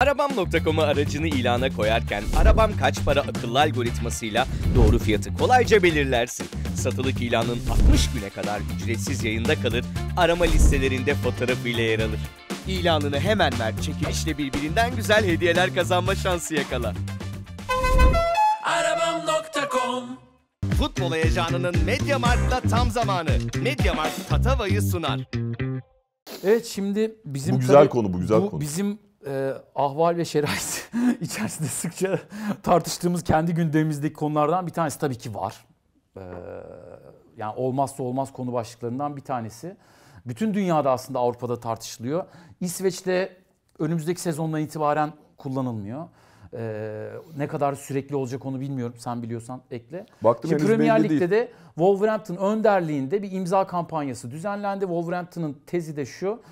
Arabam.com'u aracını ilana koyarken arabam kaç para akıllı algoritmasıyla doğru fiyatı kolayca belirlersin. Satılık ilanın 60 güne kadar ücretsiz yayında kalır, arama listelerinde fotoğrafıyla yer alır. İlanını hemen ver, çekilişle birbirinden güzel hediyeler kazanma şansı yakala. Arabam.com Futbol heyecanının medya Mediamarkt'la tam zamanı. Medya Mediamarkt Tatava'yı sunar. Evet şimdi bizim bu güzel tabii, konu bu güzel bu konu. Bizim e, ahval ve şerait içerisinde sıkça tartıştığımız kendi gündemimizdeki konulardan bir tanesi tabii ki var. E, yani olmazsa olmaz konu başlıklarından bir tanesi. Bütün dünyada aslında Avrupa'da tartışılıyor. İsveç'te önümüzdeki sezondan itibaren kullanılmıyor. Ee, ne kadar sürekli olacak onu bilmiyorum. Sen biliyorsan ekle. Baktım Ki Premier Lig'de de Wolverhampton önderliğinde bir imza kampanyası düzenlendi. Wolverhampton'ın tezi de şu.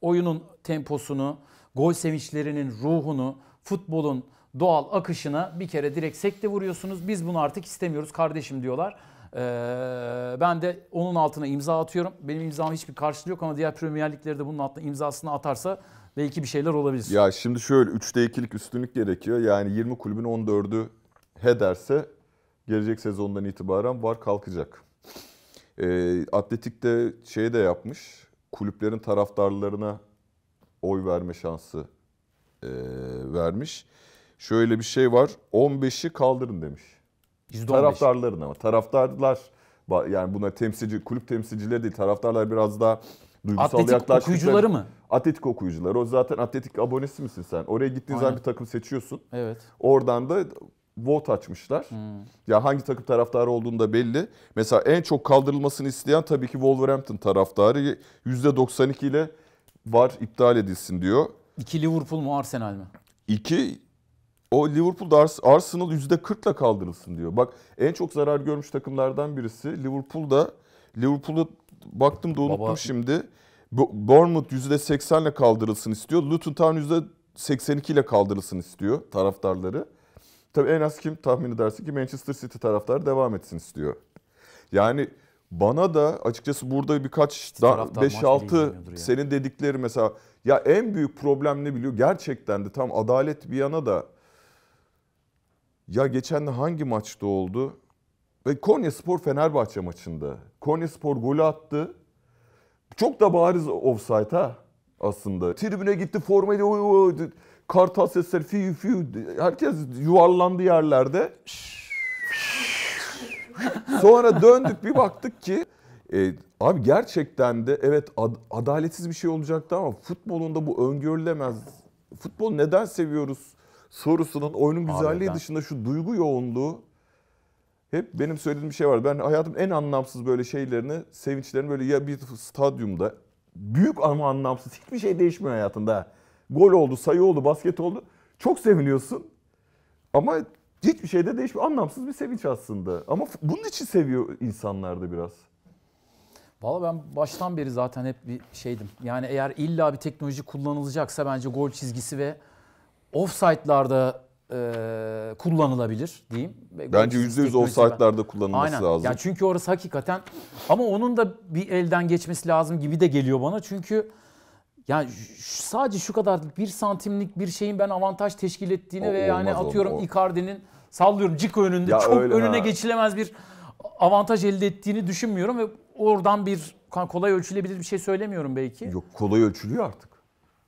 Oyunun temposunu, gol sevinçlerinin ruhunu, futbolun doğal akışına bir kere direkt sekte vuruyorsunuz. Biz bunu artık istemiyoruz kardeşim diyorlar. Ee, ben de onun altına imza atıyorum. Benim imzam hiçbir karşılığı yok ama diğer Premier Ligleri de bunun altına imzasını atarsa belki bir şeyler olabilir. Ya şimdi şöyle 3'te 2'lik üstünlük gerekiyor. Yani 20 kulübün 14'ü hederse gelecek sezondan itibaren var kalkacak. E, Atletik de şey de yapmış. Kulüplerin taraftarlarına oy verme şansı e, vermiş. Şöyle bir şey var. 15'i kaldırın demiş. %15. Taraftarların ama. Taraftarlar yani buna temsilci kulüp temsilcileri değil taraftarlar biraz daha duygusal atletik yaklaştıkları. okuyucuları mı? Atletik okuyucuları. O zaten atletik abonesi misin sen? Oraya gittiğin zaman bir takım seçiyorsun. Evet. Oradan da vote açmışlar. Hmm. Ya hangi takım taraftarı olduğunu da belli. Mesela en çok kaldırılmasını isteyen tabii ki Wolverhampton taraftarı %92 ile var iptal edilsin diyor. İki Liverpool mu Arsenal mi? İki o Liverpool da Arsenal yüzde %40'la kaldırılsın diyor. Bak en çok zarar görmüş takımlardan birisi Liverpool da Liverpool'a baktım da unuttum Baba. şimdi. Bournemouth %80'le kaldırılsın istiyor. Luton Town %82 ile kaldırılsın istiyor taraftarları. Tabii en az kim tahmin edersin ki Manchester City taraftarı devam etsin istiyor. Yani bana da açıkçası burada birkaç 5-6 senin dedikleri mesela ya en büyük problem ne biliyor? Gerçekten de tam adalet bir yana da ya geçen de hangi maçta oldu? Ve Konya Spor Fenerbahçe maçında. Konya Spor golü attı. Çok da bariz offside ha aslında. Tribüne gitti formayla kartal sesleri fiyu fiyu herkes yuvarlandı yerlerde. Şşş Sonra döndük bir baktık ki e, abi gerçekten de evet ad, adaletsiz bir şey olacaktı ama futbolunda bu öngörülemez. Futbol neden seviyoruz sorusunun oyunun güzelliği Abi dışında şu duygu yoğunluğu hep benim söylediğim bir şey var. Ben hayatım en anlamsız böyle şeylerini, sevinçlerini böyle ya bir stadyumda büyük ama anlamsız hiçbir şey değişmiyor hayatında. Gol oldu, sayı oldu, basket oldu. Çok seviniyorsun. Ama Hiçbir şeyde değişmiyor. Anlamsız bir sevinç aslında. Ama bunun için seviyor insanlar da biraz. Valla ben baştan beri zaten hep bir şeydim. Yani eğer illa bir teknoloji kullanılacaksa bence gol çizgisi ve offside'larda e, kullanılabilir diyeyim. Bence yüzde yüz offside'larda ben... kullanılması Aynen. lazım. Yani çünkü orası hakikaten ama onun da bir elden geçmesi lazım gibi de geliyor bana. Çünkü yani sadece şu kadar bir santimlik bir şeyin ben avantaj teşkil ettiğini o, ve yani atıyorum Icardi'nin sallıyorum Ciko önünde ya çok önüne ha. geçilemez bir avantaj elde ettiğini düşünmüyorum ve oradan bir kolay ölçülebilir bir şey söylemiyorum belki. Yok kolay ölçülüyor artık.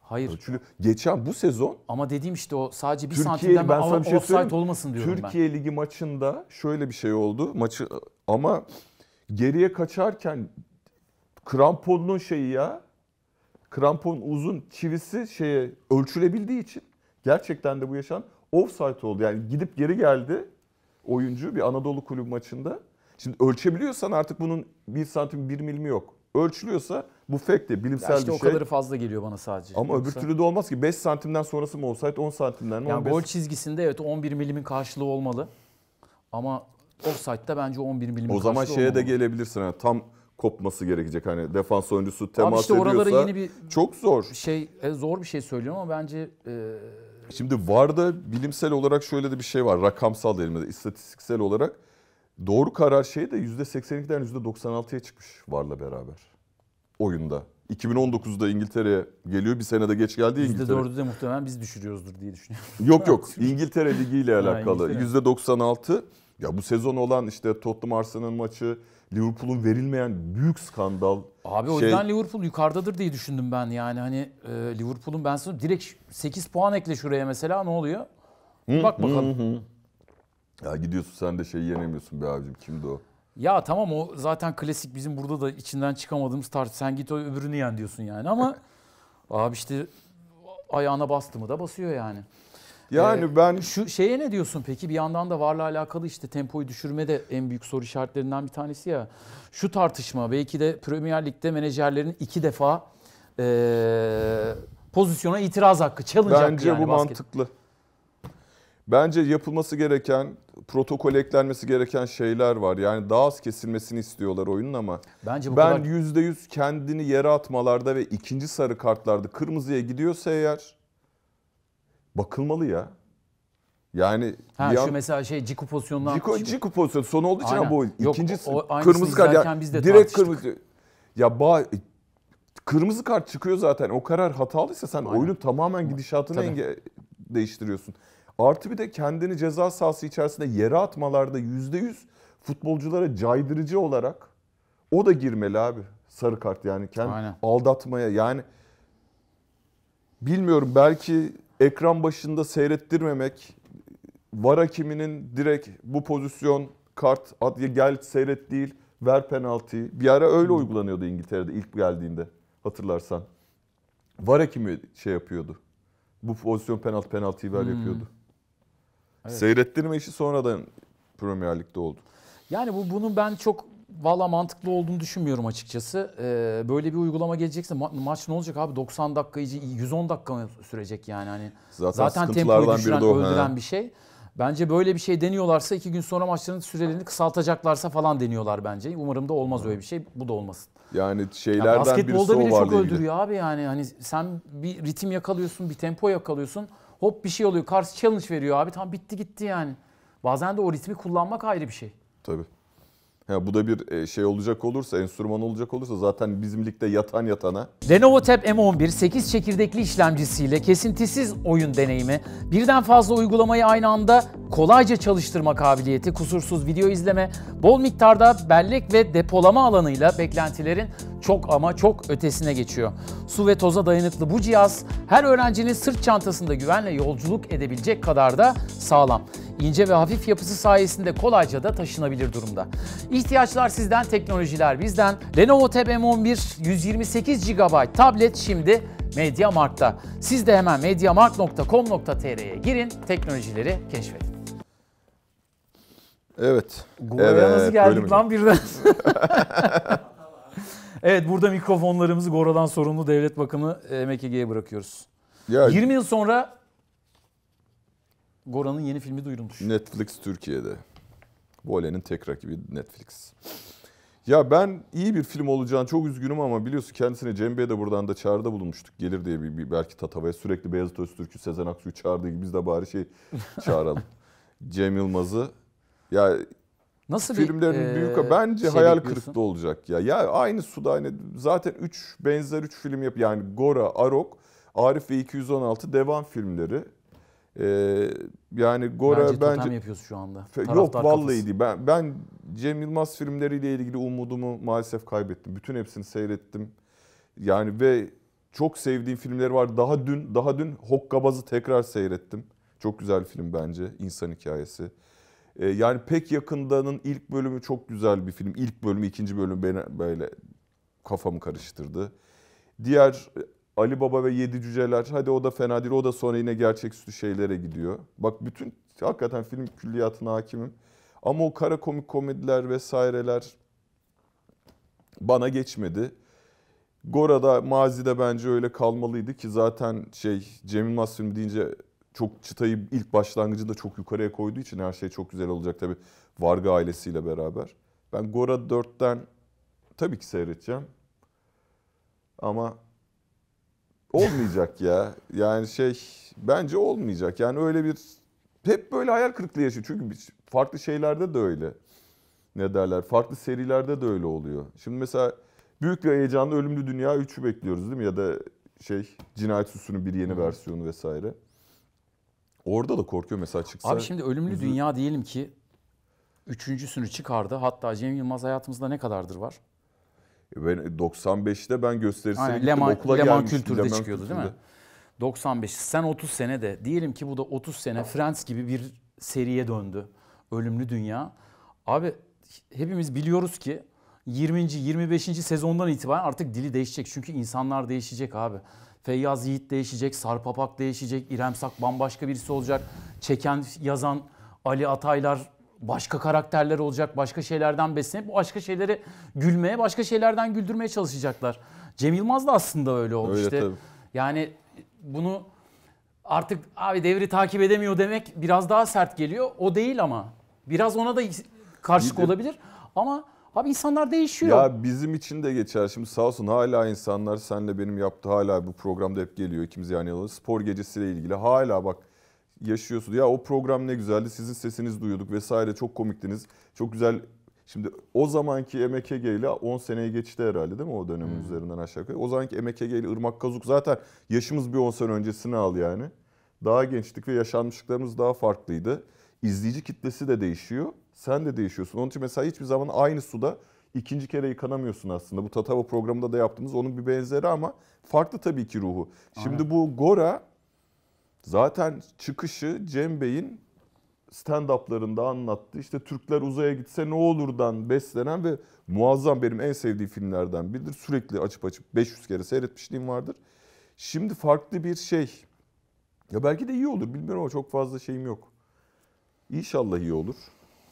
Hayır. Ölçülü. Geçen bu sezon ama dediğim işte o sadece bir Türkiye, santimden ben sana bir şey söyleyeyim. olmasın diyorum Türkiye ben. Türkiye Ligi maçında şöyle bir şey oldu. Maçı ama geriye kaçarken kramponun şeyi ya krampon uzun çivisi şeye ölçülebildiği için gerçekten de bu yaşan offside oldu. Yani gidip geri geldi oyuncu bir Anadolu kulübü maçında. Şimdi ölçebiliyorsan artık bunun 1 santim 1 milimi yok. Ölçülüyorsa bu fake de bilimsel işte bir şey. o kadarı fazla geliyor bana sadece. Ama Yoksa... öbür türlü de olmaz ki 5 santimden sonrası mı olsaydı 10 santimden mi? Yani 15... gol çizgisinde evet 11 milimin karşılığı olmalı. Ama offside'da bence 11 milim O zaman şeye olmamalı. de gelebilirsin. Yani tam kopması gerekecek. Hani defans oyuncusu temas işte ediyorsa yeni bir çok zor. Şey e, zor bir şey söylüyorum ama bence e... Şimdi VAR'da bilimsel olarak şöyle de bir şey var. Rakamsal diyelim istatistiksel olarak doğru karar şeyi de %82'den %96'ya çıkmış VAR'la beraber oyunda. 2019'da İngiltere'ye geliyor. Bir senede geç geldi İngiltere. %4'ü de muhtemelen biz düşürüyoruzdur diye düşünüyorum. Yok yok. İngiltere Ligi ile alakalı. Ha, İngiltere. %96. Ya bu sezon olan işte Tottenham Arsenal maçı, Liverpool'un verilmeyen büyük skandal. Abi şey... o yüzden Liverpool yukarıdadır diye düşündüm ben yani hani e, Liverpool'un ben sana direkt 8 puan ekle şuraya mesela ne oluyor? Hı, Bak bakalım. Hı, hı. Ya gidiyorsun sen de şey yenemiyorsun be abicim kimdi o? Ya tamam o zaten klasik bizim burada da içinden çıkamadığımız tarz. Sen git o öbürünü yen diyorsun yani ama abi işte ayağına bastı mı da basıyor yani. Yani ee, ben şu şeye ne diyorsun peki? Bir yandan da varla alakalı işte tempoyu düşürme de en büyük soru işaretlerinden bir tanesi ya. Şu tartışma belki de Premier Lig'de menajerlerin iki defa e, pozisyona itiraz hakkı challenge Bence yani bu basket. mantıklı. Bence yapılması gereken, protokol eklenmesi gereken şeyler var. Yani daha az kesilmesini istiyorlar oyunun ama Bence bu ben kadar... %100 kendini yere atmalarda ve ikinci sarı kartlarda kırmızıya gidiyorsa eğer bakılmalı ya. Yani ha, şu an, mesela şey Ciku pozisyonundan Ciku, Ciku pozisyonu son olduğu için bu ikincisi o, o kırmızı kart ya, biz de direkt kırmızı ya ba kırmızı kart çıkıyor zaten. O karar hatalıysa sen oyunu tamamen gidişatını enge değiştiriyorsun. Artı bir de kendini ceza sahası içerisinde yere atmalarda yüzde yüz futbolculara caydırıcı olarak o da girmeli abi. Sarı kart yani kendi aldatmaya yani bilmiyorum belki ekran başında seyrettirmemek, var hakiminin direkt bu pozisyon kart adliye gel seyret değil ver penaltıyı. Bir ara öyle uygulanıyordu İngiltere'de ilk geldiğinde hatırlarsan. Var hakimi şey yapıyordu. Bu pozisyon penaltı penaltıyı ver yapıyordu. Evet. Seyrettirme işi sonradan Premier Lig'de oldu. Yani bu bunun ben çok Valla mantıklı olduğunu düşünmüyorum açıkçası. Ee, böyle bir uygulama gelecekse ma- maç ne olacak abi? 90 dakika, 110 dakika sürecek yani? Hani zaten zaten tempoyu düşüren, biri öldüren he. bir şey. Bence böyle bir şey deniyorlarsa iki gün sonra maçların sürelerini kısaltacaklarsa falan deniyorlar bence. Umarım da olmaz öyle bir şey. Bu da olmasın. Yani şeylerden yani basketbolda bile çok öldürüyor ilgili. abi yani. Hani sen bir ritim yakalıyorsun, bir tempo yakalıyorsun. Hop bir şey oluyor. Karşı challenge veriyor abi. Tam bitti gitti yani. Bazen de o ritmi kullanmak ayrı bir şey. Tabii. Ya bu da bir e, şey olacak olursa, enstrüman olacak olursa zaten bizim ligde yatan yatana. Lenovo Tab M11 8 çekirdekli işlemcisiyle kesintisiz oyun deneyimi, birden fazla uygulamayı aynı anda kolayca çalıştırma kabiliyeti, kusursuz video izleme, bol miktarda bellek ve depolama alanıyla beklentilerin çok ama çok ötesine geçiyor. Su ve toza dayanıklı bu cihaz her öğrencinin sırt çantasında güvenle yolculuk edebilecek kadar da sağlam ince ve hafif yapısı sayesinde kolayca da taşınabilir durumda. İhtiyaçlar sizden, teknolojiler bizden. Lenovo Tab M11 128 GB tablet şimdi MediaMarkt'ta. Siz de hemen mediamarkt.com.tr'ye girin, teknolojileri keşfedin. Evet. Google'a evet, nasıl geldik lan birden? evet burada mikrofonlarımızı Gora'dan sorumlu Devlet Bakanı e, Mekege'ye bırakıyoruz. Ya, 20 yıl sonra Goran'ın yeni filmi duyurulmuş. Netflix Türkiye'de. Vole'nin tek rakibi Netflix. Ya ben iyi bir film olacağını çok üzgünüm ama biliyorsun kendisini Cem Bey'e de buradan da çağrıda bulunmuştuk. Gelir diye bir, bir belki Tatava'ya sürekli Beyazıt Öztürk'ü, Sezen Aksu'yu çağırdığı gibi biz de bari şey çağıralım. Cem Yılmaz'ı. Ya Nasıl filmlerin bir, e, büyük e, bence şey hayal kırıklığı olacak ya. Ya aynı suda aynı zaten 3 benzer 3 film yap yani Gora, Arok, Arif ve 216 devam filmleri. Ee, yani Gora bence... Bence totem yapıyorsun şu anda. Fe, yok vallahi kafası. değil. Ben, ben Cem Yılmaz filmleriyle ilgili umudumu maalesef kaybettim. Bütün hepsini seyrettim. Yani ve çok sevdiğim filmler var. Daha dün daha dün Hokkabaz'ı tekrar seyrettim. Çok güzel film bence. İnsan hikayesi. Ee, yani pek yakındanın ilk bölümü çok güzel bir film. İlk bölümü, ikinci bölümü beni böyle kafamı karıştırdı. Diğer Ali Baba ve Yedi Cüceler hadi o da fena değil o da sonra yine gerçek sütü şeylere gidiyor. Bak bütün hakikaten film külliyatına hakimim. Ama o kara komik komediler vesaireler bana geçmedi. Gora'da mazide bence öyle kalmalıydı ki zaten şey Cemil Mas film deyince çok çıtayı ilk başlangıcında çok yukarıya koyduğu için her şey çok güzel olacak tabii Varga ailesiyle beraber. Ben Gora 4'ten tabii ki seyredeceğim. Ama Olmayacak ya. Yani şey bence olmayacak. Yani öyle bir hep böyle hayal kırıklığı yaşıyor. Çünkü farklı şeylerde de öyle. Ne derler? Farklı serilerde de öyle oluyor. Şimdi mesela büyük bir heyecanla Ölümlü Dünya 3'ü bekliyoruz değil mi? Ya da şey Cinayet Süsü'nün bir yeni hmm. versiyonu vesaire. Orada da korkuyor mesela çıksa. Abi şimdi Ölümlü üzü... Dünya diyelim ki üçüncüsünü çıkardı. Hatta Cem Yılmaz hayatımızda ne kadardır var? 95'te ben gösterisine Aynen, gittim Leman, okula Leman gelmiştim. Kültür'de Leman çıkıyordu kültürde. değil mi? 95 sen 30 sene de diyelim ki bu da 30 sene Friends gibi bir seriye döndü. Ölümlü Dünya. Abi hepimiz biliyoruz ki 20. 25. sezondan itibaren artık dili değişecek. Çünkü insanlar değişecek abi. Feyyaz Yiğit değişecek, Sarp Apak değişecek, İrem Sak bambaşka birisi olacak. Çeken, yazan Ali Ataylar başka karakterler olacak, başka şeylerden beslenip başka şeyleri gülmeye, başka şeylerden güldürmeye çalışacaklar. Cem Yılmaz da aslında öyle oldu öyle işte. Tabii. Yani bunu artık abi devri takip edemiyor demek biraz daha sert geliyor. O değil ama. Biraz ona da karşılık olabilir. Ama abi insanlar değişiyor. Ya bizim için de geçer. Şimdi sağ olsun hala insanlar senle benim yaptığı hala bu programda hep geliyor ikimiz yani spor gecesiyle ilgili hala bak yaşıyorsunuz. Ya o program ne güzeldi. Sizin sesiniz duyuyorduk vesaire. Çok komiktiniz. Çok güzel Şimdi o zamanki MKG ile 10 seneyi geçti herhalde değil mi o dönemin hmm. üzerinden aşağı yukarı. O zamanki MKG ile Irmak Kazuk zaten yaşımız bir 10 sene öncesini al yani. Daha gençlik ve yaşanmışlıklarımız daha farklıydı. İzleyici kitlesi de değişiyor. Sen de değişiyorsun. Onun için mesela hiçbir zaman aynı suda ikinci kere yıkanamıyorsun aslında. Bu Tatava programında da yaptığımız onun bir benzeri ama farklı tabii ki ruhu. Aynen. Şimdi bu Gora Zaten çıkışı Cem Bey'in stand-up'larında anlattı. İşte Türkler uzaya gitse ne olurdan beslenen ve muazzam benim en sevdiğim filmlerden biridir. Sürekli açıp açıp 500 kere seyretmişliğim vardır. Şimdi farklı bir şey. Ya belki de iyi olur bilmiyorum ama çok fazla şeyim yok. İnşallah iyi olur.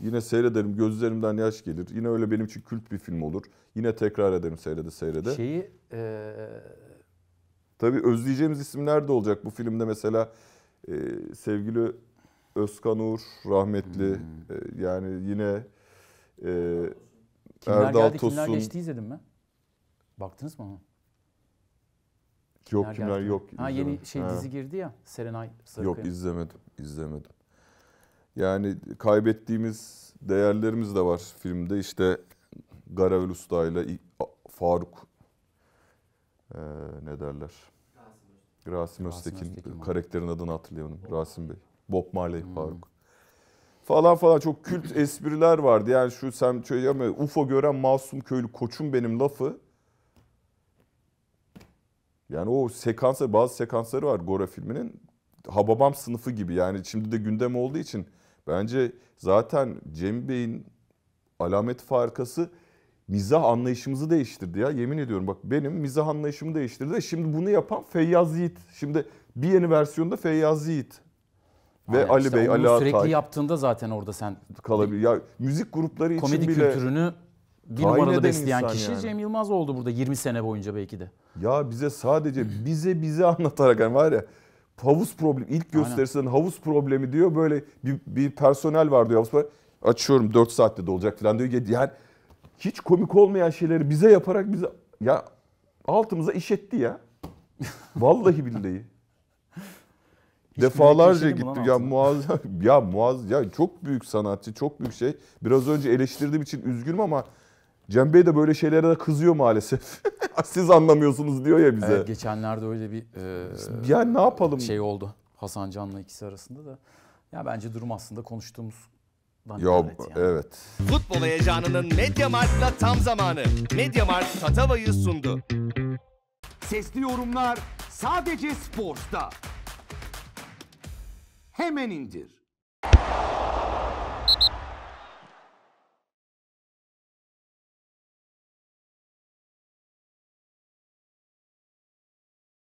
Yine seyrederim gözlerimden yaş gelir. Yine öyle benim için kült bir film olur. Yine tekrar ederim seyrede seyrede. Şeyi ee Tabii özleyeceğimiz isimler de olacak. Bu filmde mesela e, sevgili Özkan Uğur rahmetli hmm. e, yani yine e, kimler Erdal geldi, Tosun. Kimler geçti izledim mi Baktınız mı ona? Yok kimler geldi? yok. Ha, yeni şey ha. dizi girdi ya Serenay Sarıkaya. Yok izlemedim izlemedim. Yani kaybettiğimiz değerlerimiz de var filmde. İşte Garavel Usta ile Faruk e, ne derler? Rasim, Rasim Öztekin, Öztekin karakterin adını hatırlayamadım. Bob. Rasim Bey. Bob Marley hmm. Faruk. Falan falan çok kült espriler vardı. Yani şu sen şöyle ama UFO gören masum köylü koçum benim lafı. Yani o sekanslar bazı sekansları var Gora filminin. Hababam sınıfı gibi yani şimdi de gündem olduğu için bence zaten Cem Bey'in alamet farkası mizah anlayışımızı değiştirdi ya. Yemin ediyorum bak benim mizah anlayışımı değiştirdi. Şimdi bunu yapan Feyyaz Yiğit. Şimdi bir yeni versiyonda Feyyaz Yiğit ve Aynen, Ali işte Bey, Ali Atay. Sürekli yaptığında zaten orada sen kalabilir. Ya müzik grupları komedi için komedi kültürünü bir numaralı besleyen kişi yani. Cem Yılmaz oldu burada 20 sene boyunca belki de. Ya bize sadece bize bize anlatarak yani var ya havuz problemi ilk gösterisinden havuz problemi diyor böyle bir, bir personel var diyor havuz problemi. Açıyorum 4 saatte dolacak falan diyor. Yani hiç komik olmayan şeyleri bize yaparak bize ya altımıza iş etti ya. Vallahi billahi. Şey Defalarca gittim ya muazzam ya muaz ya çok büyük sanatçı çok büyük şey. Biraz önce eleştirdiğim için üzgünüm ama Cem Bey de böyle şeylere de kızıyor maalesef. Siz anlamıyorsunuz diyor ya bize. Evet, geçenlerde öyle bir e, yani ne yapalım şey oldu Hasan Can'la ikisi arasında da. Ya bence durum aslında konuştuğumuz Yo, evet. Futbol heyecanının Mediamarkt'la tam zamanı. Mediamarkt Tatava'yı sundu. Sesli yorumlar sadece Sports'ta. Hemen indir.